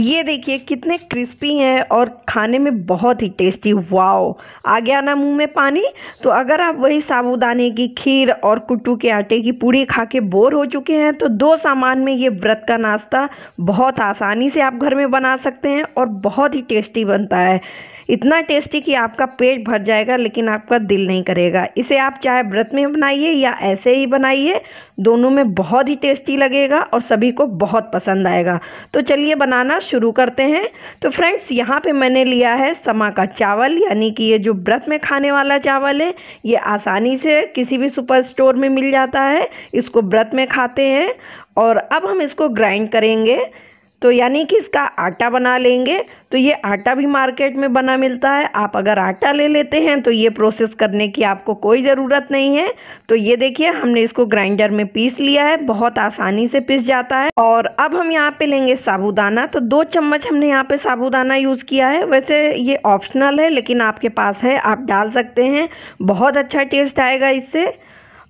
ये देखिए कितने क्रिस्पी हैं और खाने में बहुत ही टेस्टी वाओ आ गया ना मुंह में पानी तो अगर आप वही साबुदाने की खीर और कुट्टू के आटे की पूड़ी खा के बोर हो चुके हैं तो दो सामान में ये व्रत का नाश्ता बहुत आसानी से आप घर में बना सकते हैं और बहुत ही टेस्टी बनता है इतना टेस्टी कि आपका पेट भर जाएगा लेकिन आपका दिल नहीं करेगा इसे आप चाहे व्रत में बनाइए या ऐसे ही बनाइए दोनों में बहुत ही टेस्टी लगेगा और सभी को बहुत पसंद आएगा तो चलिए बनाना शुरू करते हैं तो फ्रेंड्स यहाँ पे मैंने लिया है समा का चावल यानी कि ये जो व्रत में खाने वाला चावल है ये आसानी से किसी भी सुपर स्टोर में मिल जाता है इसको व्रत में खाते हैं और अब हम इसको ग्राइंड करेंगे तो यानी कि इसका आटा बना लेंगे तो ये आटा भी मार्केट में बना मिलता है आप अगर आटा ले लेते हैं तो ये प्रोसेस करने की आपको कोई ज़रूरत नहीं है तो ये देखिए हमने इसको ग्राइंडर में पीस लिया है बहुत आसानी से पीस जाता है और अब हम यहाँ पे लेंगे साबुदाना तो दो चम्मच हमने यहाँ पे साबुदाना यूज़ किया है वैसे ये ऑप्शनल है लेकिन आपके पास है आप डाल सकते हैं बहुत अच्छा टेस्ट आएगा इससे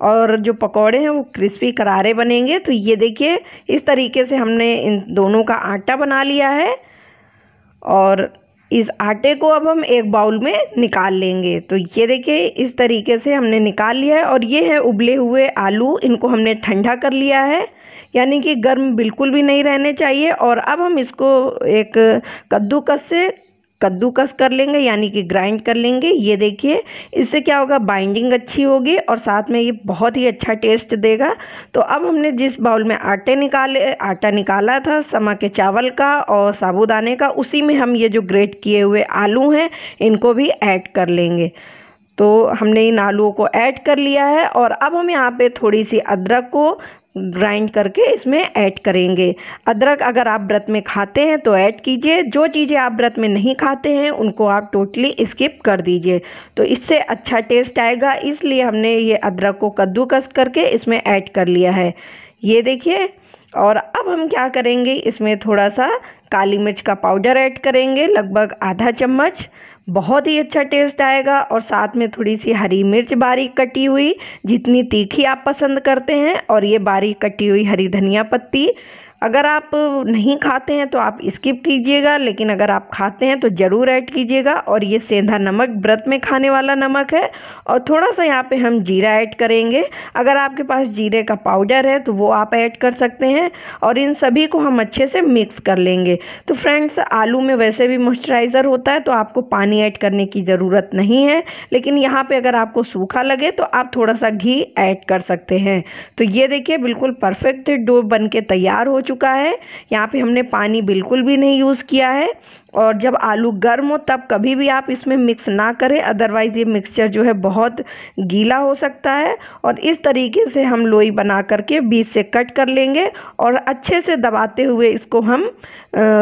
और जो पकोड़े हैं वो क्रिस्पी करारे बनेंगे तो ये देखिए इस तरीके से हमने इन दोनों का आटा बना लिया है और इस आटे को अब हम एक बाउल में निकाल लेंगे तो ये देखिए इस तरीके से हमने निकाल लिया है और ये है उबले हुए आलू इनको हमने ठंडा कर लिया है यानी कि गर्म बिल्कुल भी नहीं रहने चाहिए और अब हम इसको एक कद्दूकस से कद्दूकस कर लेंगे यानी कि ग्राइंड कर लेंगे ये देखिए इससे क्या होगा बाइंडिंग अच्छी होगी और साथ में ये बहुत ही अच्छा टेस्ट देगा तो अब हमने जिस बाउल में आटे निकाले आटा निकाला था समा के चावल का और साबुदाने का उसी में हम ये जो ग्रेट किए हुए आलू हैं इनको भी ऐड कर लेंगे तो हमने इन आलूओं को ऐड कर लिया है और अब हम यहाँ पे थोड़ी सी अदरक को ग्राइंड करके इसमें ऐड करेंगे अदरक अगर आप व्रत में खाते हैं तो ऐड कीजिए जो चीज़ें आप व्रत में नहीं खाते हैं उनको आप टोटली स्किप कर दीजिए तो इससे अच्छा टेस्ट आएगा इसलिए हमने ये अदरक को कद्दूकस करके इसमें ऐड कर लिया है ये देखिए और अब हम क्या करेंगे इसमें थोड़ा सा काली मिर्च का पाउडर ऐड करेंगे लगभग आधा चम्मच बहुत ही अच्छा टेस्ट आएगा और साथ में थोड़ी सी हरी मिर्च बारीक कटी हुई जितनी तीखी आप पसंद करते हैं और ये बारीक कटी हुई हरी धनिया पत्ती अगर आप नहीं खाते हैं तो आप स्किप कीजिएगा लेकिन अगर आप खाते हैं तो ज़रूर ऐड कीजिएगा और ये सेंधा नमक व्रत में खाने वाला नमक है और थोड़ा सा यहाँ पे हम जीरा ऐड करेंगे अगर आपके पास जीरे का पाउडर है तो वो आप ऐड कर सकते हैं और इन सभी को हम अच्छे से मिक्स कर लेंगे तो फ्रेंड्स आलू में वैसे भी मॉइस्चराइज़र होता है तो आपको पानी ऐड करने की ज़रूरत नहीं है लेकिन यहाँ पर अगर आपको सूखा लगे तो आप थोड़ा सा घी ऐड कर सकते हैं तो ये देखिए बिल्कुल परफेक्ट डो बन के तैयार हो चुका है यहाँ पे हमने पानी बिल्कुल भी नहीं यूज़ किया है और जब आलू गर्म हो तब कभी भी आप इसमें मिक्स ना करें अदरवाइज़ ये मिक्सचर जो है बहुत गीला हो सकता है और इस तरीके से हम लोई बना करके बीच से कट कर लेंगे और अच्छे से दबाते हुए इसको हम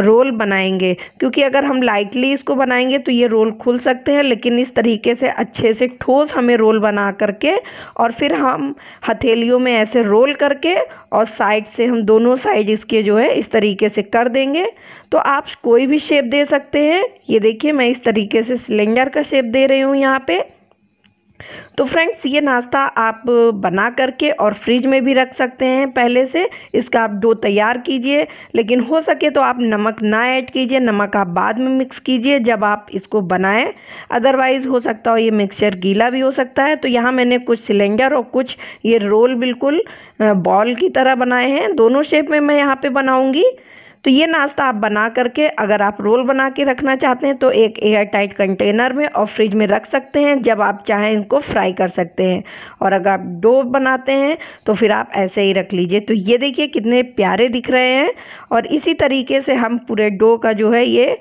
रोल बनाएंगे क्योंकि अगर हम लाइटली इसको बनाएंगे तो ये रोल खुल सकते हैं लेकिन इस तरीके से अच्छे से ठोस हमें रोल बना करके और फिर हम हथेलियों में ऐसे रोल करके और साइड से हम दोनों साइड इसके जो है इस तरीके से कर देंगे तो आप कोई भी शेप दे दे सकते हैं ये देखिए मैं इस तरीके से सिलेंडर का शेप दे रही हूँ यहाँ पे तो फ्रेंड्स ये नाश्ता आप बना करके और फ्रिज में भी रख सकते हैं पहले से इसका आप डो तैयार कीजिए लेकिन हो सके तो आप नमक ना ऐड कीजिए नमक आप बाद में मिक्स कीजिए जब आप इसको बनाएं अदरवाइज़ हो सकता हो ये मिक्सचर गीला भी हो सकता है तो यहाँ मैंने कुछ सिलेंडर और कुछ ये रोल बिल्कुल बॉल की तरह बनाए हैं दोनों शेप में मैं यहाँ पर बनाऊँगी तो ये नाश्ता आप बना करके अगर आप रोल बना के रखना चाहते हैं तो एक एयर टाइट कंटेनर में और फ्रिज में रख सकते हैं जब आप चाहें इनको फ्राई कर सकते हैं और अगर आप डो बनाते हैं तो फिर आप ऐसे ही रख लीजिए तो ये देखिए कितने प्यारे दिख रहे हैं और इसी तरीके से हम पूरे डो का जो है ये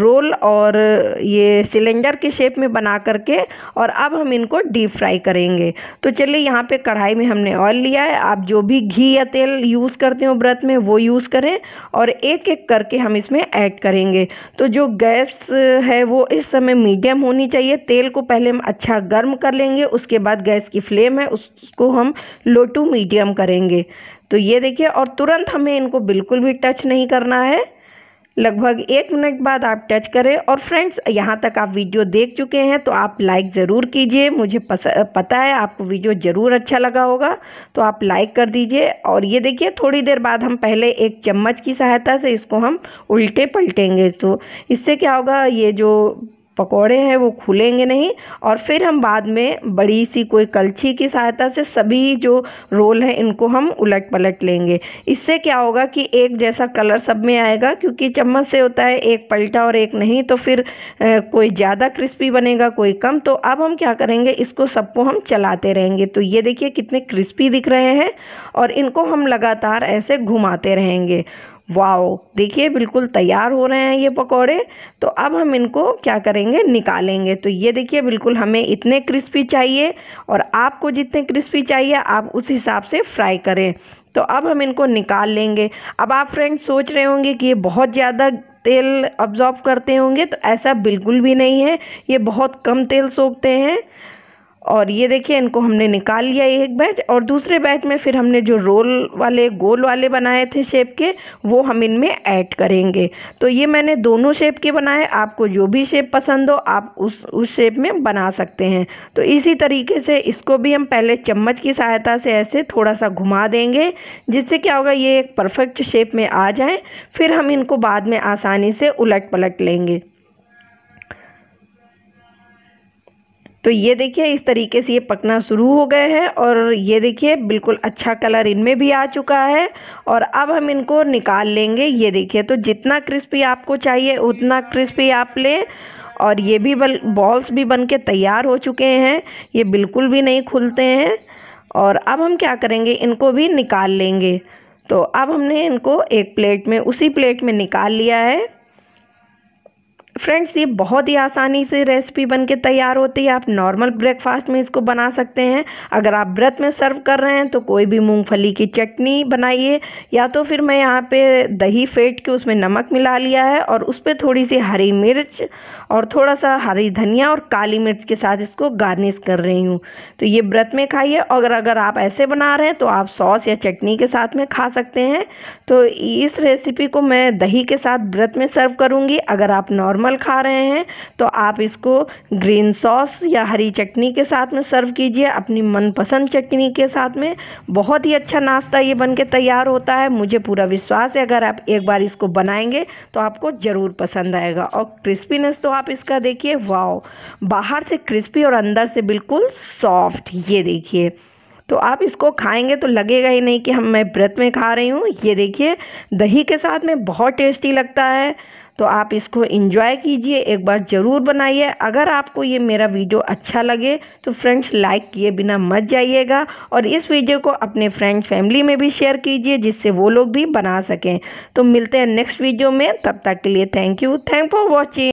रोल और ये सिलेंडर के शेप में बना करके और अब हम इनको डीप फ्राई करेंगे तो चलिए यहाँ पे कढ़ाई में हमने ऑयल लिया है आप जो भी घी या तेल यूज़ करते हो व्रत में वो यूज़ करें और और एक एक करके हम इसमें ऐड करेंगे तो जो गैस है वो इस समय मीडियम होनी चाहिए तेल को पहले हम अच्छा गर्म कर लेंगे उसके बाद गैस की फ्लेम है उसको हम लो टू मीडियम करेंगे तो ये देखिए और तुरंत हमें इनको बिल्कुल भी टच नहीं करना है लगभग एक मिनट बाद आप टच करें और फ्रेंड्स यहाँ तक आप वीडियो देख चुके हैं तो आप लाइक ज़रूर कीजिए मुझे पता है आपको वीडियो ज़रूर अच्छा लगा होगा तो आप लाइक कर दीजिए और ये देखिए थोड़ी देर बाद हम पहले एक चम्मच की सहायता से इसको हम उल्टे पलटेंगे तो इससे क्या होगा ये जो पकोड़े हैं वो खुलेंगे नहीं और फिर हम बाद में बड़ी सी कोई कलछी की सहायता से सभी जो रोल हैं इनको हम उलट पलट लेंगे इससे क्या होगा कि एक जैसा कलर सब में आएगा क्योंकि चम्मच से होता है एक पलटा और एक नहीं तो फिर ए, कोई ज़्यादा क्रिस्पी बनेगा कोई कम तो अब हम क्या करेंगे इसको सबको हम चलाते रहेंगे तो ये देखिए कितने क्रिस्पी दिख रहे हैं और इनको हम लगातार ऐसे घुमाते रहेंगे वाओ देखिए बिल्कुल तैयार हो रहे हैं ये पकोड़े तो अब हम इनको क्या करेंगे निकालेंगे तो ये देखिए बिल्कुल हमें इतने क्रिस्पी चाहिए और आपको जितने क्रिस्पी चाहिए आप उस हिसाब से फ्राई करें तो अब हम इनको निकाल लेंगे अब आप फ्रेंड्स सोच रहे होंगे कि ये बहुत ज़्यादा तेल अब्जॉर्ब करते होंगे तो ऐसा बिल्कुल भी नहीं है ये बहुत कम तेल सोखते हैं और ये देखिए इनको हमने निकाल लिया एक बैच और दूसरे बैच में फिर हमने जो रोल वाले गोल वाले बनाए थे शेप के वो हम इनमें ऐड करेंगे तो ये मैंने दोनों शेप के बनाए आपको जो भी शेप पसंद हो आप उस उस शेप में बना सकते हैं तो इसी तरीके से इसको भी हम पहले चम्मच की सहायता से ऐसे थोड़ा सा घुमा देंगे जिससे क्या होगा ये एक परफेक्ट शेप में आ जाए फिर हम इनको बाद में आसानी से उलट पलट लेंगे तो ये देखिए इस तरीके से ये पकना शुरू हो गए हैं और ये देखिए बिल्कुल अच्छा कलर इनमें भी आ चुका है और अब हम इनको निकाल लेंगे ये देखिए तो जितना क्रिस्पी आपको चाहिए उतना क्रिस्पी आप लें और ये भी बल बॉल्स भी बन के तैयार हो चुके हैं ये बिल्कुल भी नहीं खुलते हैं और अब हम क्या करेंगे इनको भी निकाल लेंगे तो अब हमने इनको एक प्लेट में उसी प्लेट में निकाल लिया है फ्रेंड्स ये बहुत ही आसानी से रेसिपी बनके तैयार होती है आप नॉर्मल ब्रेकफास्ट में इसको बना सकते हैं अगर आप व्रत में सर्व कर रहे हैं तो कोई भी मूंगफली की चटनी बनाइए या तो फिर मैं यहाँ पे दही फेंट के उसमें नमक मिला लिया है और उस पर थोड़ी सी हरी मिर्च और थोड़ा सा हरी धनिया और काली मिर्च के साथ इसको गार्निश कर रही हूँ तो ये व्रत में खाइए और अगर आप ऐसे बना रहे हैं तो आप सॉस या चटनी के साथ में खा सकते हैं तो इस रेसिपी को मैं दही के साथ व्रत में सर्व करूँगी अगर आप नॉर्मल नॉर्मल खा रहे हैं तो आप इसको ग्रीन सॉस या हरी चटनी के साथ में सर्व कीजिए अपनी मनपसंद चटनी के साथ में बहुत ही अच्छा नाश्ता ये बन तैयार होता है मुझे पूरा विश्वास है अगर आप एक बार इसको बनाएंगे तो आपको ज़रूर पसंद आएगा और क्रिस्पीनेस तो आप इसका देखिए वाओ बाहर से क्रिस्पी और अंदर से बिल्कुल सॉफ्ट ये देखिए तो आप इसको खाएंगे तो लगेगा ही नहीं कि हम मैं व्रत में खा रही हूँ ये देखिए दही के साथ में बहुत टेस्टी लगता है तो आप इसको इंजॉय कीजिए एक बार ज़रूर बनाइए अगर आपको ये मेरा वीडियो अच्छा लगे तो फ्रेंड्स लाइक किए बिना मत जाइएगा और इस वीडियो को अपने फ्रेंड फैमिली में भी शेयर कीजिए जिससे वो लोग भी बना सकें तो मिलते हैं नेक्स्ट वीडियो में तब तक के लिए thank you thank for watching